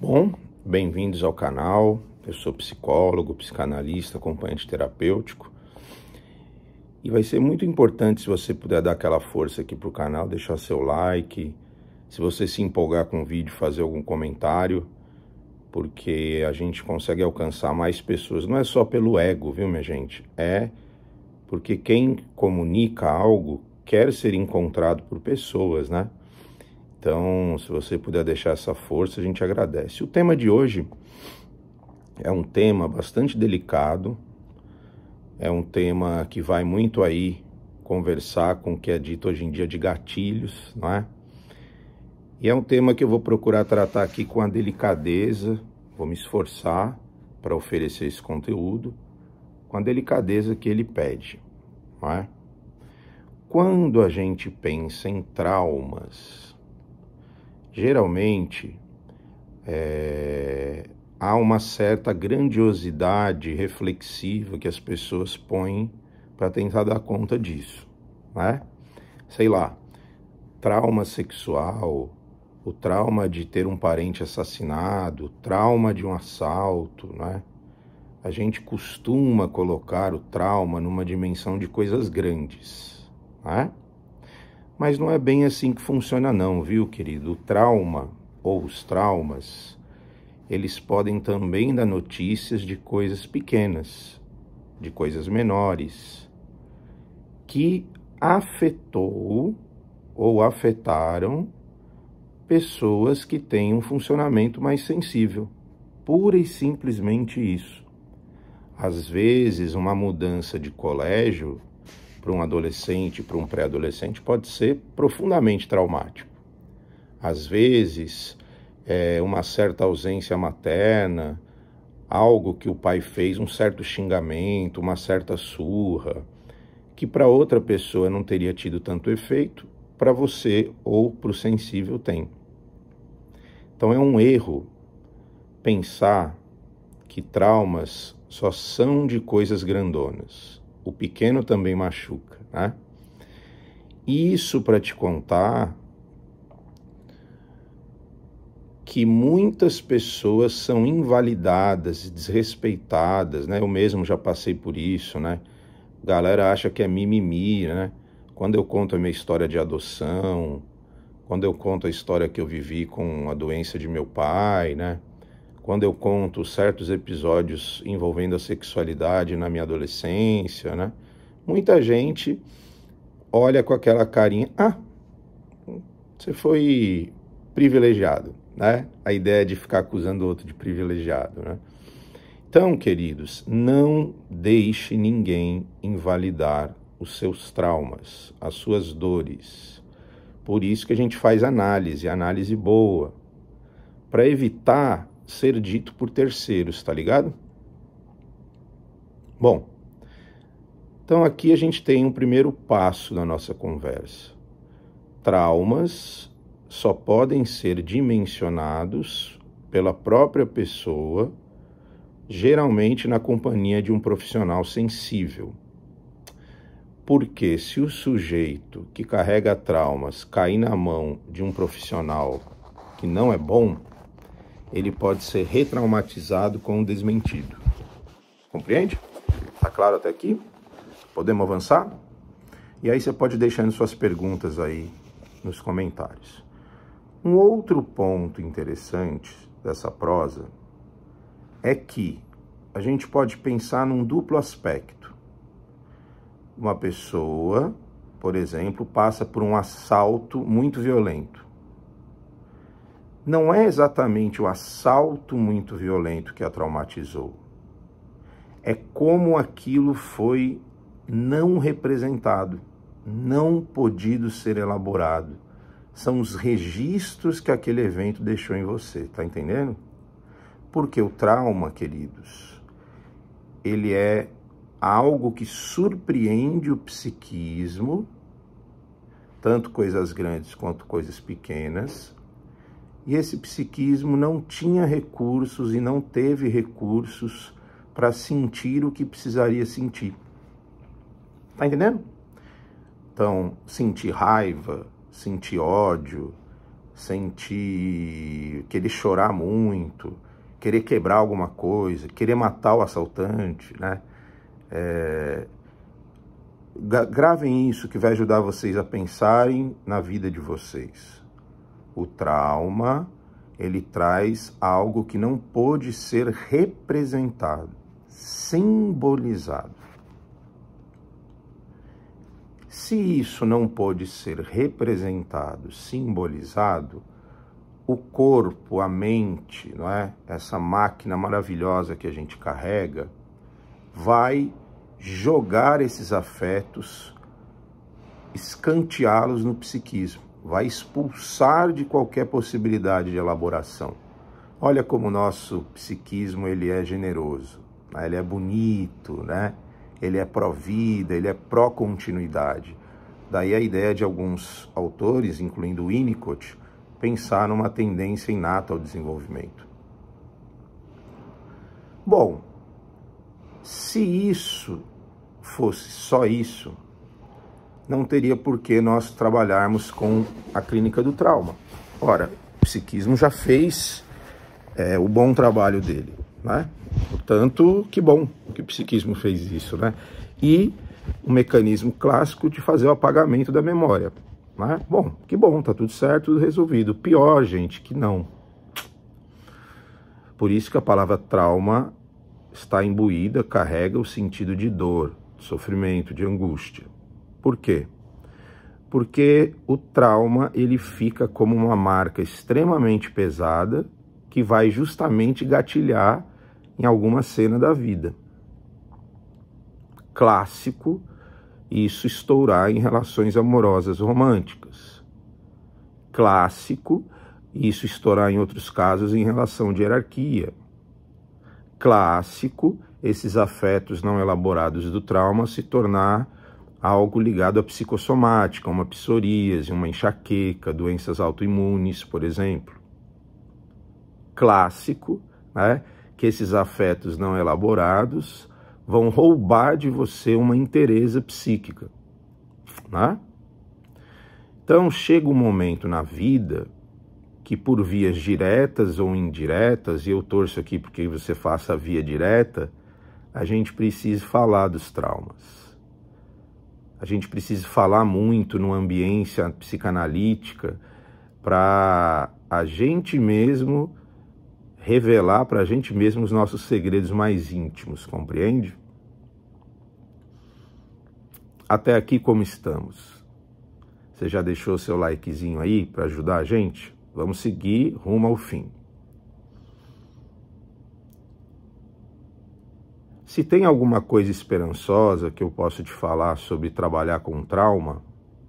Bom, bem-vindos ao canal. Eu sou psicólogo, psicanalista, acompanhante terapêutico. E vai ser muito importante se você puder dar aquela força aqui para o canal, deixar seu like. Se você se empolgar com o vídeo, fazer algum comentário, porque a gente consegue alcançar mais pessoas. Não é só pelo ego, viu, minha gente? É porque quem comunica algo quer ser encontrado por pessoas, né? Então, se você puder deixar essa força, a gente agradece. O tema de hoje é um tema bastante delicado, é um tema que vai muito aí conversar com o que é dito hoje em dia de gatilhos, não é? E é um tema que eu vou procurar tratar aqui com a delicadeza, vou me esforçar para oferecer esse conteúdo com a delicadeza que ele pede, não é? Quando a gente pensa em traumas, geralmente é, há uma certa grandiosidade reflexiva que as pessoas põem para tentar dar conta disso, né? Sei lá, trauma sexual, o trauma de ter um parente assassinado, o trauma de um assalto, né? A gente costuma colocar o trauma numa dimensão de coisas grandes, né? Mas não é bem assim que funciona, não, viu, querido? O trauma ou os traumas, eles podem também dar notícias de coisas pequenas, de coisas menores, que afetou ou afetaram pessoas que têm um funcionamento mais sensível. Pura e simplesmente isso. Às vezes, uma mudança de colégio para um adolescente, para um pré-adolescente, pode ser profundamente traumático. Às vezes, é uma certa ausência materna, algo que o pai fez, um certo xingamento, uma certa surra, que para outra pessoa não teria tido tanto efeito, para você ou para o sensível tem. Então é um erro pensar que traumas só são de coisas grandonas o pequeno também machuca, né? Isso para te contar que muitas pessoas são invalidadas, desrespeitadas, né? Eu mesmo já passei por isso, né? Galera acha que é mimimi, né? Quando eu conto a minha história de adoção, quando eu conto a história que eu vivi com a doença de meu pai, né? quando eu conto certos episódios envolvendo a sexualidade na minha adolescência, né? Muita gente olha com aquela carinha, ah, você foi privilegiado, né? A ideia de ficar acusando outro de privilegiado, né? Então, queridos, não deixe ninguém invalidar os seus traumas, as suas dores. Por isso que a gente faz análise, análise boa, para evitar ser dito por terceiros, tá ligado? Bom, então aqui a gente tem um primeiro passo na nossa conversa. Traumas só podem ser dimensionados pela própria pessoa, geralmente na companhia de um profissional sensível. Porque se o sujeito que carrega traumas cair na mão de um profissional que não é bom, ele pode ser retraumatizado com um desmentido. Compreende? Tá claro até aqui? Podemos avançar? E aí você pode deixando suas perguntas aí nos comentários. Um outro ponto interessante dessa prosa é que a gente pode pensar num duplo aspecto. Uma pessoa, por exemplo, passa por um assalto muito violento não é exatamente o assalto muito violento que a traumatizou. É como aquilo foi não representado, não podido ser elaborado. São os registros que aquele evento deixou em você, tá entendendo? Porque o trauma, queridos, ele é algo que surpreende o psiquismo, tanto coisas grandes quanto coisas pequenas, e esse psiquismo não tinha recursos e não teve recursos para sentir o que precisaria sentir. Tá entendendo? Então, sentir raiva, sentir ódio, sentir querer chorar muito, querer quebrar alguma coisa, querer matar o assaltante, né? É... Gravem isso que vai ajudar vocês a pensarem na vida de vocês. O trauma, ele traz algo que não pôde ser representado, simbolizado. Se isso não pôde ser representado, simbolizado, o corpo, a mente, não é? Essa máquina maravilhosa que a gente carrega, vai jogar esses afetos, escanteá-los no psiquismo vai expulsar de qualquer possibilidade de elaboração. Olha como o nosso psiquismo ele é generoso, né? ele é bonito, né? ele é pró-vida, ele é pró-continuidade. Daí a ideia de alguns autores, incluindo Winnicott, pensar numa tendência inata ao desenvolvimento. Bom, se isso fosse só isso, não teria por que nós trabalharmos com a clínica do trauma. Ora, o psiquismo já fez é, o bom trabalho dele, né? Portanto, que bom que o psiquismo fez isso, né? E o mecanismo clássico de fazer o apagamento da memória, né? Bom, que bom, tá tudo certo, tudo resolvido. Pior, gente, que não. Por isso que a palavra trauma está imbuída, carrega o sentido de dor, de sofrimento, de angústia. Por quê? Porque o trauma ele fica como uma marca extremamente pesada que vai justamente gatilhar em alguma cena da vida. Clássico isso estourar em relações amorosas românticas. Clássico isso estourar em outros casos em relação de hierarquia. Clássico esses afetos não elaborados do trauma se tornar algo ligado à psicossomática, uma psoríase, uma enxaqueca, doenças autoimunes, por exemplo. Clássico, né, que esses afetos não elaborados vão roubar de você uma interesa psíquica. Né? Então chega um momento na vida que por vias diretas ou indiretas, e eu torço aqui porque você faça a via direta, a gente precisa falar dos traumas a gente precisa falar muito numa ambiência psicanalítica para a gente mesmo revelar para a gente mesmo os nossos segredos mais íntimos, compreende? Até aqui como estamos. Você já deixou seu likezinho aí para ajudar a gente? Vamos seguir rumo ao fim. Se tem alguma coisa esperançosa que eu posso te falar sobre trabalhar com trauma,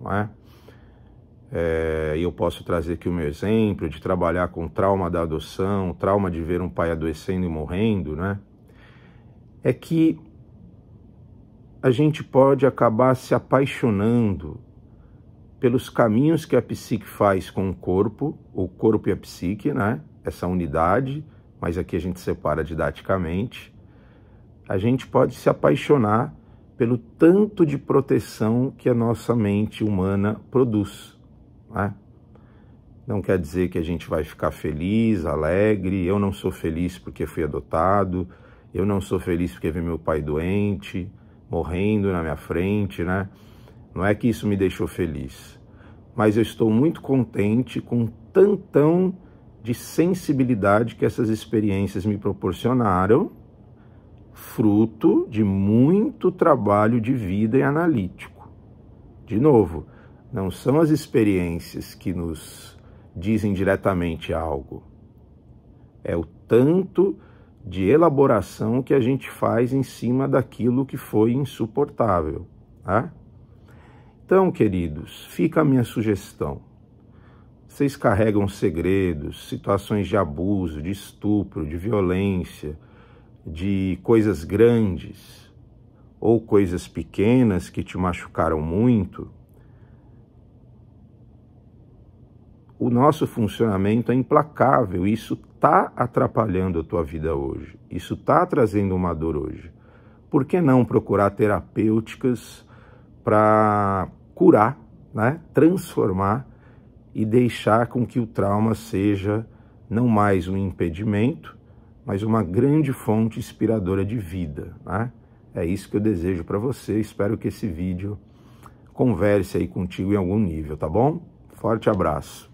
não é? É, eu posso trazer aqui o meu exemplo de trabalhar com trauma da adoção, trauma de ver um pai adoecendo e morrendo, né? É que a gente pode acabar se apaixonando pelos caminhos que a psique faz com o corpo, o corpo e a psique, né? Essa unidade, mas aqui a gente separa didaticamente a gente pode se apaixonar pelo tanto de proteção que a nossa mente humana produz. Né? Não quer dizer que a gente vai ficar feliz, alegre. Eu não sou feliz porque fui adotado. Eu não sou feliz porque vi meu pai doente, morrendo na minha frente, né? Não é que isso me deixou feliz. Mas eu estou muito contente com tantão de sensibilidade que essas experiências me proporcionaram fruto de muito trabalho de vida e analítico. De novo, não são as experiências que nos dizem diretamente algo. É o tanto de elaboração que a gente faz em cima daquilo que foi insuportável. Tá? Então, queridos, fica a minha sugestão. Vocês carregam segredos, situações de abuso, de estupro, de violência, de coisas grandes ou coisas pequenas que te machucaram muito, o nosso funcionamento é implacável. Isso está atrapalhando a tua vida hoje. Isso está trazendo uma dor hoje. Por que não procurar terapêuticas para curar, né? transformar e deixar com que o trauma seja não mais um impedimento, mas uma grande fonte inspiradora de vida. Né? É isso que eu desejo para você. Espero que esse vídeo converse aí contigo em algum nível, tá bom? Forte abraço.